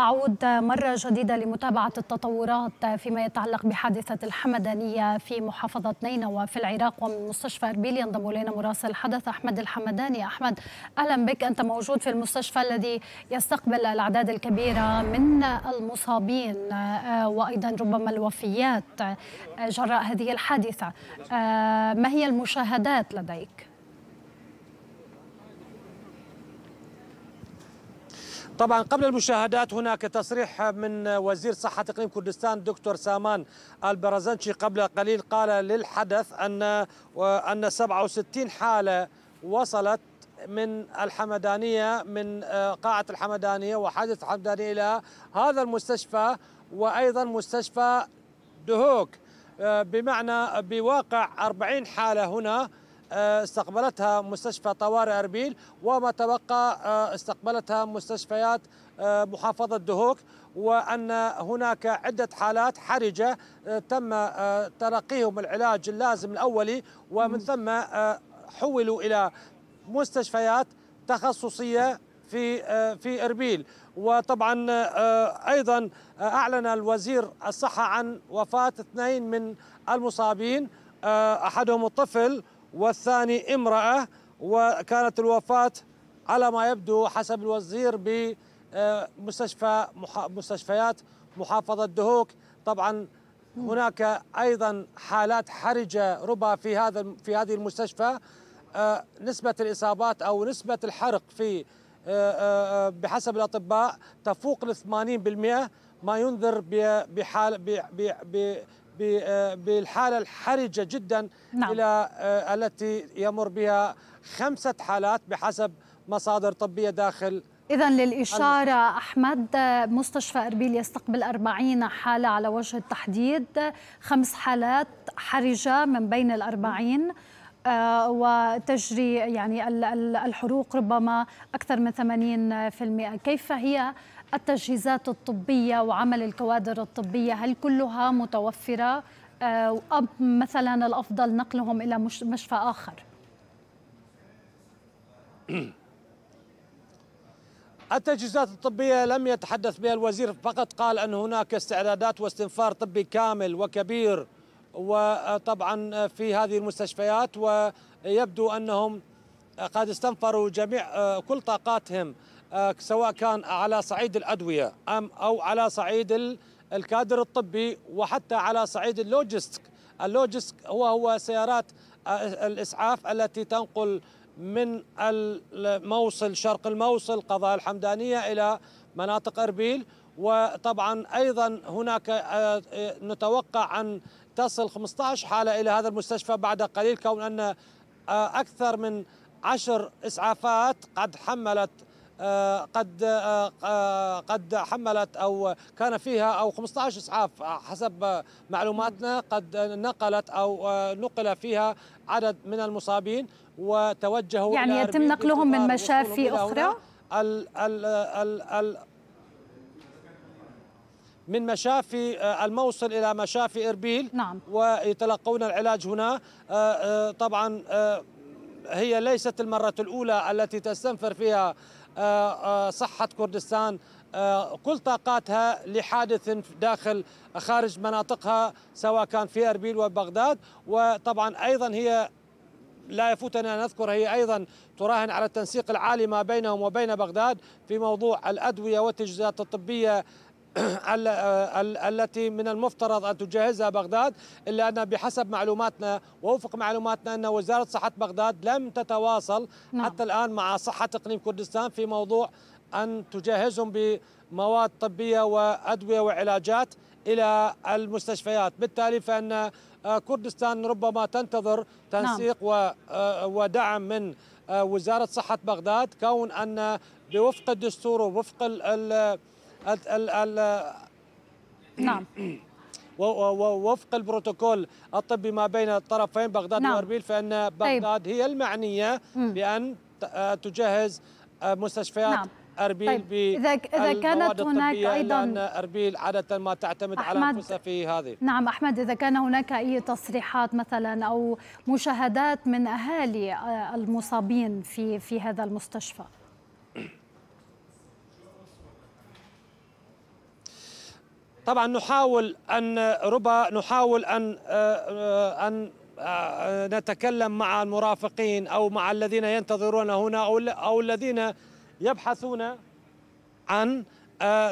أعود مرة جديدة لمتابعة التطورات فيما يتعلق بحادثة الحمدانية في محافظة نينوى في العراق ومن مستشفى أربيل ينضم إلينا مراسل الحدث أحمد الحمداني أحمد أهلا بك أنت موجود في المستشفى الذي يستقبل الأعداد الكبيرة من المصابين آه، وأيضا ربما الوفيات آه، جراء هذه الحادثة آه، ما هي المشاهدات لديك؟ طبعا قبل المشاهدات هناك تصريح من وزير صحة إقليم كردستان دكتور سامان البرزنشي قبل قليل قال للحدث أن أن 67 حالة وصلت من الحمدانية من آه، قاعة الحمدانية وحادث الحمدانية إلى هذا المستشفى وأيضا مستشفى دهوك آه، بمعنى بواقع 40 حالة هنا آه، استقبلتها مستشفى طوارئ أربيل وما تبقى آه، استقبلتها مستشفيات آه، محافظة دهوك وأن هناك عدة حالات حرجة تم تلقيهم العلاج اللازم الأولي ومن ثم حولوا إلى مستشفيات تخصصية في في اربيل وطبعا ايضا اعلن الوزير الصحه عن وفاه اثنين من المصابين احدهم الطفل والثاني امرأة وكانت الوفاة على ما يبدو حسب الوزير بمستشفى آه، مستشفيات محافظة دهوك طبعا هناك ايضا حالات حرجه ربا في هذا في هذه المستشفى آه، نسبه الاصابات او نسبه الحرق في آه، بحسب الاطباء تفوق ال 80% ما ينذر بحال آه، بالحاله الحرجه جدا نعم. الى آه، التي يمر بها خمسه حالات بحسب مصادر طبيه داخل إذا للإشارة أحمد مستشفى أربيل يستقبل 40 حالة على وجه التحديد خمس حالات حرجة من بين الأربعين آه، وتجري يعني الحروق ربما أكثر من 80% كيف هي التجهيزات الطبية وعمل الكوادر الطبية هل كلها متوفرة آه، أم مثلا الأفضل نقلهم إلى مشفى آخر؟ التجهيزات الطبية لم يتحدث بها الوزير فقط قال أن هناك استعدادات واستنفار طبي كامل وكبير وطبعا في هذه المستشفيات ويبدو أنهم قد استنفروا جميع آه، كل طاقاتهم آه، سواء كان على صعيد الادويه ام او على صعيد الكادر الطبي وحتى على صعيد اللوجستيك اللوجستيك هو هو سيارات آه، الاسعاف التي تنقل من الموصل شرق الموصل قضاء الحمدانيه الى مناطق اربيل وطبعا ايضا هناك آه، نتوقع ان تصل 15 حاله الى هذا المستشفى بعد قليل كون ان اكثر من عشر اسعافات قد حملت آه، قد آه، آه، قد حملت او كان فيها او 15 اسعاف حسب معلوماتنا قد نقلت او نقل فيها عدد من المصابين وتوجهوا يعني يتم نقلهم من مشافي اخرى ال ال ال ال من مشافي الموصل الى مشافي اربيل نعم. ويتلقون العلاج هنا طبعا هي ليست المره الاولى التي تستنفر فيها آه، آه، صحة كردستان آه، كل طاقاتها لحادث داخل خارج مناطقها سواء كان في اربيل وبغداد وطبعا ايضا هي لا يفوتنا ان نذكر هي ايضا تراهن على التنسيق العالي ما بينهم وبين بغداد في موضوع الادويه والتجهيزات الطبيه آه، التي من المفترض أن تجهزها بغداد إلا أن بحسب معلوماتنا ووفق معلوماتنا أن وزارة صحة بغداد لم تتواصل نعم. حتى الآن مع صحة إقليم كردستان في موضوع أن تجهزهم بمواد طبية وأدوية وعلاجات إلى المستشفيات بالتالي فأن آه، كردستان ربما تنتظر تنسيق نعم. آه، ودعم من وزارة صحة بغداد كون أن بوفق الدستور ووفق ال ال نعم ووفق البروتوكول الطبي ما بين الطرفين بغداد نعم. واربيل فان طيب. بغداد طيب. هي المعنيه بان آه، تجهز آه، مستشفيات نعم. اربيل طيب. اذا اذا كانت هناك ايضا لأن اربيل عاده ما تعتمد أحمد على انفسها في هذه نعم احمد اذا كان هناك اي تصريحات مثلا او مشاهدات من اهالي آه، المصابين في في هذا المستشفى طبعا نحاول أن ربا نحاول أن آه، آه، أن آه، نتكلم مع المرافقين أو مع الذين ينتظرون هنا أو الذين يبحثون عن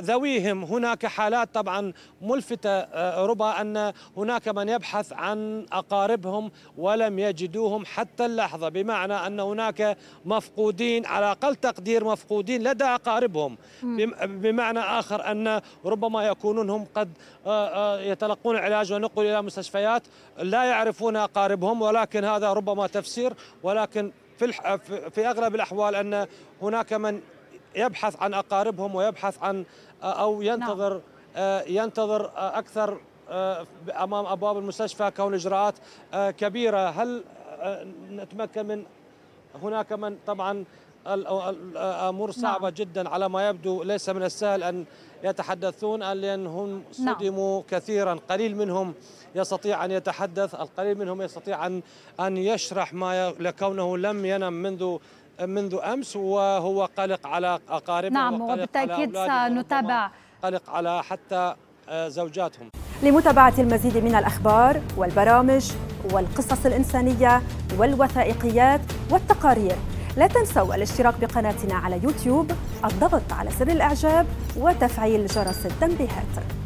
ذويهم هناك حالات طبعا ملفتة آه، ربا أن هناك من يبحث عن أقاربهم ولم يجدوهم حتى اللحظة بمعنى أن هناك مفقودين على أقل تقدير مفقودين لدى أقاربهم بمعنى آخر أن ربما يكونون هم قد آه، آه، يتلقون العلاج ونقل إلى مستشفيات لا يعرفون أقاربهم ولكن هذا ربما تفسير ولكن في, في أغلب الأحوال أن هناك من يبحث عن اقاربهم ويبحث عن آه، او ينتظر نعم. آه، ينتظر آه، اكثر امام ابواب المستشفى كون اجراءات كبيره هل نتمكن من هناك من طبعا الامور نعم. صعبه نعم. جدا على ما يبدو ليس من السهل ان يتحدثون لانهم نعم. صدموا نعم. كثيرا قليل منهم يستطيع ان يتحدث القليل منهم يستطيع ان ان يشرح ما لكونه لم ينم منذ منذ امس وهو قلق على اقاربه نعم وبالتاكيد سنتابع قلق على حتى آه، زوجاتهم لمتابعه المزيد من الاخبار والبرامج والقصص الانسانيه والوثائقيات والتقارير لا تنسوا الاشتراك بقناتنا على يوتيوب الضغط على زر الاعجاب وتفعيل جرس التنبيهات